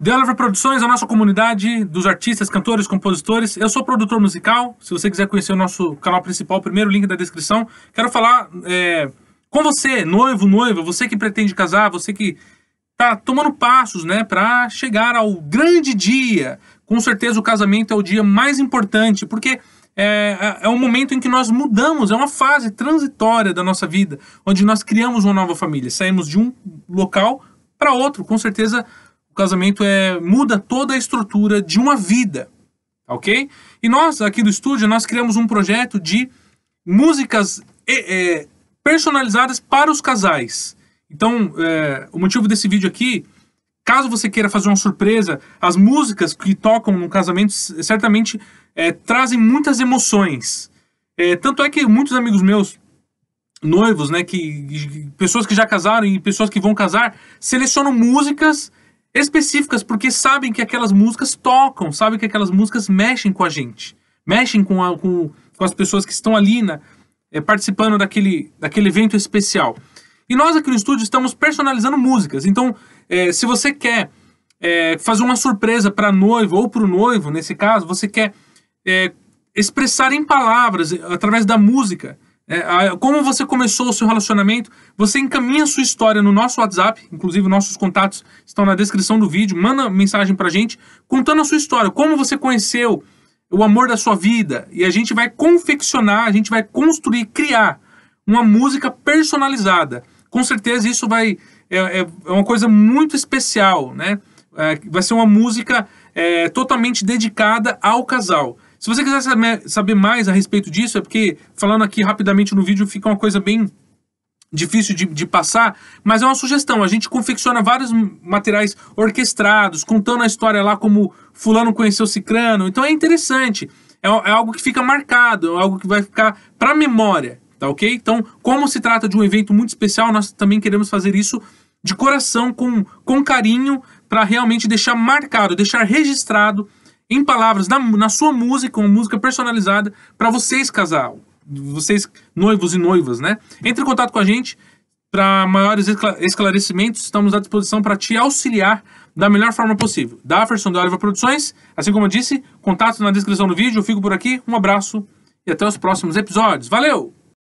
Deliver Produções a nossa comunidade dos artistas, cantores, compositores. Eu sou produtor musical. Se você quiser conhecer o nosso canal principal, primeiro link da descrição. Quero falar é, com você, noivo, noiva, você que pretende casar, você que tá tomando passos, né, para chegar ao grande dia. Com certeza o casamento é o dia mais importante, porque é, é, é um momento em que nós mudamos, é uma fase transitória da nossa vida, onde nós criamos uma nova família, saímos de um local para outro. Com certeza o casamento é muda toda a estrutura de uma vida, ok? E nós aqui do estúdio nós criamos um projeto de músicas é, personalizadas para os casais. Então, é, o motivo desse vídeo aqui, caso você queira fazer uma surpresa, as músicas que tocam no casamento certamente é, trazem muitas emoções. É, tanto é que muitos amigos meus, noivos, né, que, pessoas que já casaram e pessoas que vão casar, selecionam músicas específicas porque sabem que aquelas músicas tocam, sabem que aquelas músicas mexem com a gente, mexem com, a, com, com as pessoas que estão ali na, é, participando daquele, daquele evento especial. E nós aqui no estúdio estamos personalizando músicas. Então, é, se você quer é, fazer uma surpresa para a noiva ou para o noivo, nesse caso, você quer expressar em palavras, através da música, é, como você começou o seu relacionamento? Você encaminha a sua história no nosso WhatsApp, inclusive nossos contatos estão na descrição do vídeo. Manda mensagem pra gente contando a sua história, como você conheceu o amor da sua vida. E a gente vai confeccionar, a gente vai construir, criar uma música personalizada. Com certeza isso vai é, é, é uma coisa muito especial, né? É, vai ser uma música é, totalmente dedicada ao casal. Se você quiser saber mais a respeito disso, é porque falando aqui rapidamente no vídeo fica uma coisa bem difícil de, de, passar, mas é uma sugestão. A gente confecciona vários materiais orquestrados, contando a história lá como fulano conheceu Cicrano. Então é interessante. É, é algo que fica marcado, é algo que vai ficar para memória, tá ok? Então, como se trata de um evento muito especial, nós também queremos fazer isso de coração, com, com carinho, para realmente deixar marcado, deixar registrado em palavras, na, na sua música, uma música personalizada para vocês, casal, vocês noivos e noivas, né? Entre em contato com a gente para maiores esclarecimentos, estamos à disposição para te auxiliar da melhor forma possível. Da Aferson da Oliva Produções, assim como eu disse, contato na descrição do vídeo. Eu fico por aqui, um abraço e até os próximos episódios. Valeu!